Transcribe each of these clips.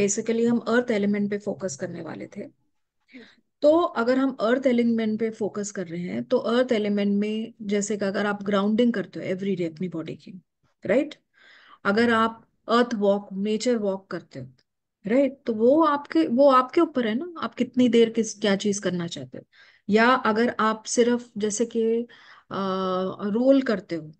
Basically हम earth element पे focus करने वाले थे तो अगर हम अर्थ एलिमेंट पे फोकस कर रहे हैं तो अर्थ एलिमेंट में जैसे कि अगर आप ग्राउंडिंग करते हो एवरी डे अपनी बॉडी की राइट अगर आप अर्थ वॉक नेचर वॉक करते हो राइट तो वो आपके वो आपके ऊपर है ना आप कितनी देर किस क्या चीज करना चाहते हो या अगर आप सिर्फ जैसे कि रोल करते हो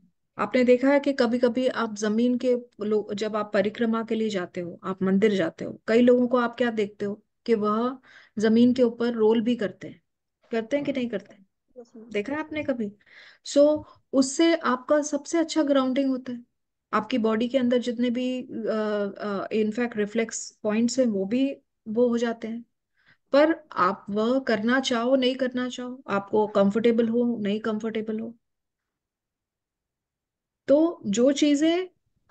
आपने देखा है कि कभी कभी आप जमीन के लोग जब आप परिक्रमा के लिए जाते हो आप मंदिर जाते हो कई लोगों को आप क्या देखते हो कि वह जमीन के ऊपर रोल भी करते हैं करते हैं कि नहीं करते हैं? देखा है आपने कभी सो so, उससे आपका सबसे अच्छा ग्राउंडिंग होता है आपकी बॉडी के अंदर जितने भी इनफैक्ट रिफ्लेक्स पॉइंट्स हैं वो भी वो हो जाते हैं पर आप वह करना चाहो नहीं करना चाहो आपको कंफर्टेबल हो नहीं कंफर्टेबल हो तो जो चीज़ें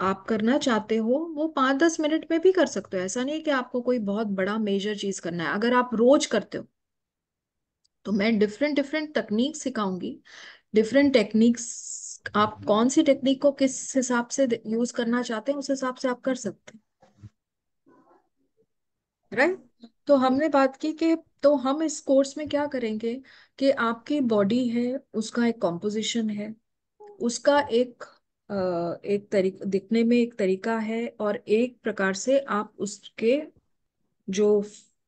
आप करना चाहते हो वो पाँच दस मिनट में भी कर सकते हो ऐसा नहीं है कि आपको कोई बहुत बड़ा मेजर चीज़ करना है अगर आप रोज करते हो तो मैं डिफरेंट डिफरेंट तकनीक सिखाऊंगी डिफरेंट टेक्निक्स आप कौन सी टेक्निक को किस हिसाब से यूज करना चाहते हैं उस हिसाब से आप कर सकते हैं राइट तो हमने बात की कि तो हम इस कोर्स में क्या करेंगे कि आपकी बॉडी है उसका एक कॉम्पोजिशन है उसका एक एक तरी दिखने में एक तरीका है और एक प्रकार से आप उसके जो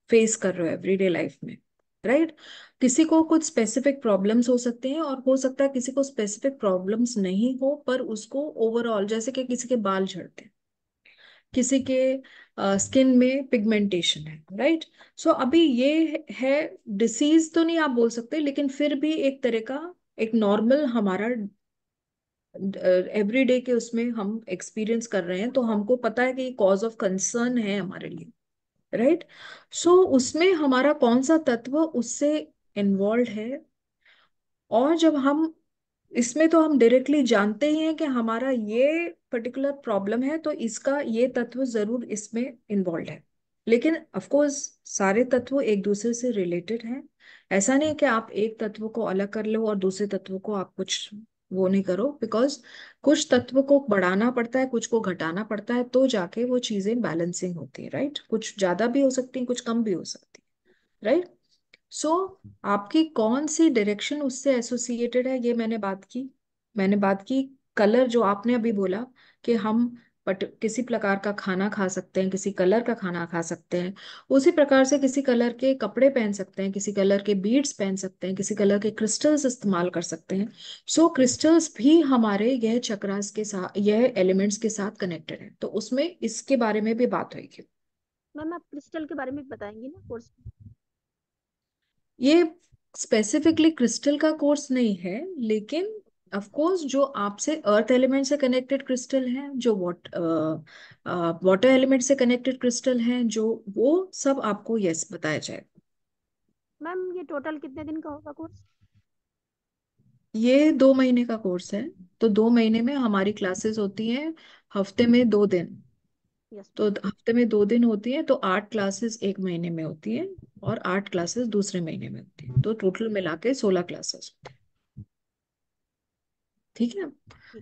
फेस कर रहे हो एवरीडे लाइफ में राइट right? किसी को कुछ स्पेसिफिक प्रॉब्लम्स हो सकते हैं और हो सकता है किसी को स्पेसिफिक प्रॉब्लम्स नहीं हो पर उसको ओवरऑल जैसे कि किसी के बाल झड़ते हैं किसी के स्किन uh, में पिगमेंटेशन है राइट right? सो so, अभी ये है डिसीज तो नहीं आप बोल सकते लेकिन फिर भी एक तरह का एक नॉर्मल हमारा एवरीडे के उसमें हम एक्सपीरियंस कर रहे हैं तो हमको पता है कि कॉज ऑफ कंसर्न है हमारे लिए राइट right? सो so, उसमें हमारा कौन सा तत्व उससे इन्वॉल्व है और जब हम इसमें तो हम डायरेक्टली जानते ही हैं कि हमारा ये पर्टिकुलर प्रॉब्लम है तो इसका ये तत्व जरूर इसमें इन्वॉल्व है लेकिन ऑफकोर्स सारे तत्व एक दूसरे से रिलेटेड हैं ऐसा नहीं है कि आप एक तत्व को अलग कर लो और दूसरे तत्व को आप कुछ वो नहीं करो बिकॉज कुछ तत्व को बढ़ाना पड़ता है कुछ को घटाना पड़ता है तो जाके वो चीजें बैलेंसिंग होती है राइट कुछ ज्यादा भी हो सकती है कुछ कम भी हो सकती है राइट सो so, आपकी कौन सी डायरेक्शन उससे एसोसिएटेड है ये मैंने बात की मैंने बात की कलर जो आपने अभी बोला कि हम पट किसी प्रकार का खाना खा सकते हैं किसी कलर का खाना खा सकते हैं उसी प्रकार से किसी कलर के कपड़े पहन सकते हैं किसी कलर के बीड्स पहन सकते हैं किसी कलर के क्रिस्टल्स इस्तेमाल कर सकते हैं सो so, क्रिस्टल्स भी हमारे यह चक्रास के साथ यह एलिमेंट्स के साथ कनेक्टेड है तो उसमें इसके बारे में भी बात होगी मैम आप क्रिस्टल के बारे में बताएंगी ना कोर्स ये स्पेसिफिकली क्रिस्टल का कोर्स नहीं है लेकिन ऑफ कोर्स जो आपसे अर्थ एलिमेंट से कनेक्टेड क्रिस्टल हैं जो वॉट वाटर एलिमेंट से कनेक्टेड क्रिस्टल हैं जो वो सब आपको यस yes बताया जाएगा मैम ये टोटल कितने दिन का होगा कोर्स ये दो महीने का कोर्स है तो दो महीने में हमारी क्लासेस होती हैं हफ्ते में दो दिन yes. तो हफ्ते में दो दिन होती है तो आठ क्लासेस एक महीने में होती है और आठ क्लासेस दूसरे महीने में होती है तो टोटल मिला के सोलह क्लासेस होती है ठीक है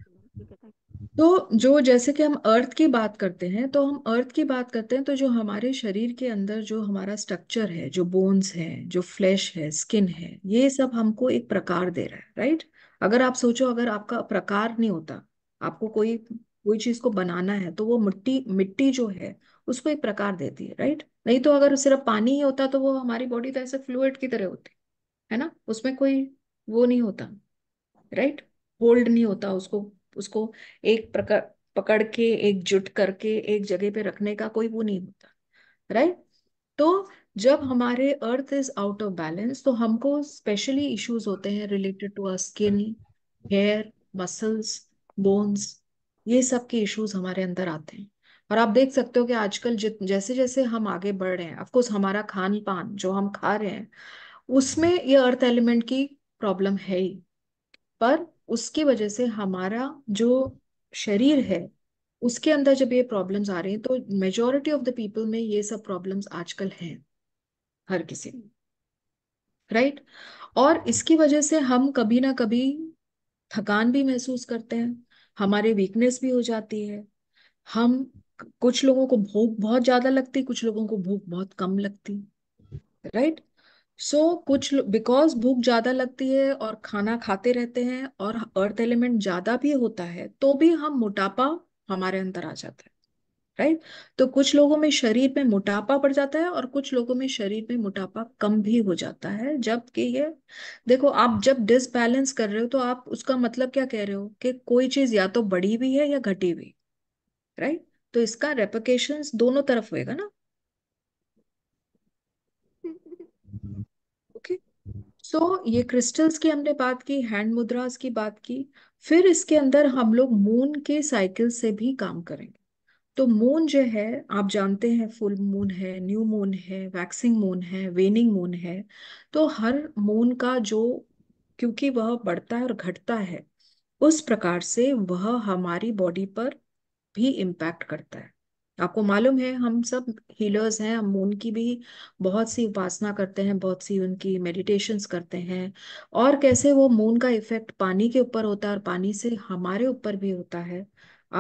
तो जो जैसे कि हम अर्थ की बात करते हैं तो हम अर्थ की बात करते हैं तो जो हमारे शरीर के अंदर जो हमारा स्ट्रक्चर है जो बोन्स है जो फ्लैश है स्किन है ये सब हमको एक प्रकार दे रहा है राइट अगर आप सोचो अगर आपका प्रकार नहीं होता आपको कोई कोई चीज को बनाना है तो वो मिट्टी मिट्टी जो है उसको एक प्रकार देती है राइट नहीं तो अगर सिर्फ पानी ही होता तो वो हमारी बॉडी तो ऐसे फ्लूड की तरह होती है ना उसमें कोई वो नहीं होता राइट होल्ड नहीं होता उसको उसको एक प्रकार पकड़ के एकजुट करके एक जगह पे रखने का कोई वो नहीं होता राइट तो जब हमारे earth is out of balance तो हमको स्पेशली इश्यूज होते हैं related to our skin hair muscles bones ये सब के इश्यूज हमारे अंदर आते हैं और आप देख सकते हो कि आजकल जित जैसे जैसे हम आगे बढ़ रहे हैं अफकोर्स हमारा खान पान जो हम खा रहे हैं उसमें ये अर्थ एलिमेंट की प्रॉब्लम है ही पर उसकी वजह से हमारा जो शरीर है उसके अंदर जब ये प्रॉब्लम्स आ रही हैं तो मेजोरिटी ऑफ द पीपल में ये सब प्रॉब्लम्स आजकल हैं हर किसी में राइट right? और इसकी वजह से हम कभी ना कभी थकान भी महसूस करते हैं हमारे वीकनेस भी हो जाती है हम कुछ लोगों को भूख बहुत ज्यादा लगती कुछ लोगों को भूख बहुत कम लगती राइट सो so, कुछ बिकॉज भूख ज़्यादा लगती है और खाना खाते रहते हैं और अर्थ एलिमेंट ज़्यादा भी होता है तो भी हम मोटापा हमारे अंदर आ जाता है राइट तो कुछ लोगों में शरीर में मोटापा पड़ जाता है और कुछ लोगों में शरीर में मोटापा कम भी हो जाता है जबकि ये देखो आप जब डिसबैलेंस कर रहे हो तो आप उसका मतलब क्या कह रहे हो कि कोई चीज़ या तो बढ़ी भी है या घटी भी राइट तो इसका रेपोकेशन दोनों तरफ होएगा ना सो so, ये क्रिस्टल्स की हमने बात की हैंड मुद्रास की बात की फिर इसके अंदर हम लोग मून के साइकिल से भी काम करेंगे तो मून जो है आप जानते हैं फुल मून है न्यू मून है वैक्सिंग मून है वेनिंग मून है तो हर मून का जो क्योंकि वह बढ़ता है और घटता है उस प्रकार से वह हमारी बॉडी पर भी इम्पैक्ट करता है आपको मालूम है हम सब हीलर्स हैं हम मून की भी बहुत सी उपासना करते हैं बहुत सी उनकी मेडिटेशंस करते हैं और कैसे वो मून का इफेक्ट पानी के ऊपर होता है और पानी से हमारे ऊपर भी होता है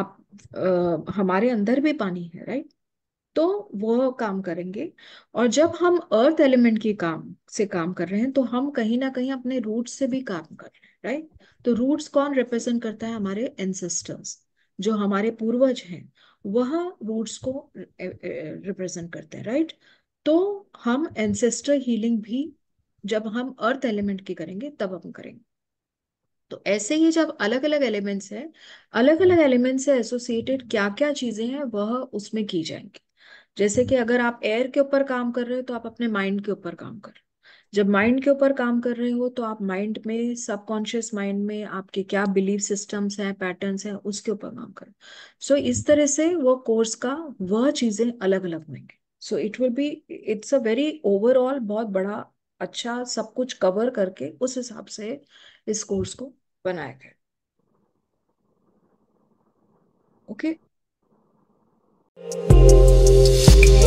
आप आ, हमारे अंदर भी पानी है राइट तो वो काम करेंगे और जब हम अर्थ एलिमेंट के काम से काम कर रहे हैं तो हम कहीं ना कहीं अपने रूट से भी काम कर रहे हैं राइट तो रूट्स कौन रिप्रेजेंट करता है हमारे एंसेस्टर्स जो हमारे पूर्वज हैं वह रूट्स को रिप्रेजेंट करते हैं राइट तो हम एंसेस्टर हीलिंग भी जब हम अर्थ एलिमेंट की करेंगे तब हम करेंगे तो ऐसे ही जब अलग अलग एलिमेंट्स है अलग अलग एलिमेंट्स से एसोसिएटेड क्या क्या चीजें हैं वह उसमें की जाएंगी जैसे कि अगर आप एयर के ऊपर काम कर रहे हो तो आप अपने माइंड के ऊपर काम कर रहे हो जब माइंड के ऊपर काम कर रहे हो तो आप माइंड में सबकॉन्शियस माइंड में आपके क्या बिलीफ सिस्टम्स हैं पैटर्न्स हैं उसके ऊपर काम करो सो so, इस हम्म। तरह से वो कोर्स का वह चीज़ें अलग अलग होंगे so it will be it's a very overall बहुत बड़ा अच्छा सब कुछ कवर करके उस हिसाब से इस कोर्स को बनाया गया ओके okay?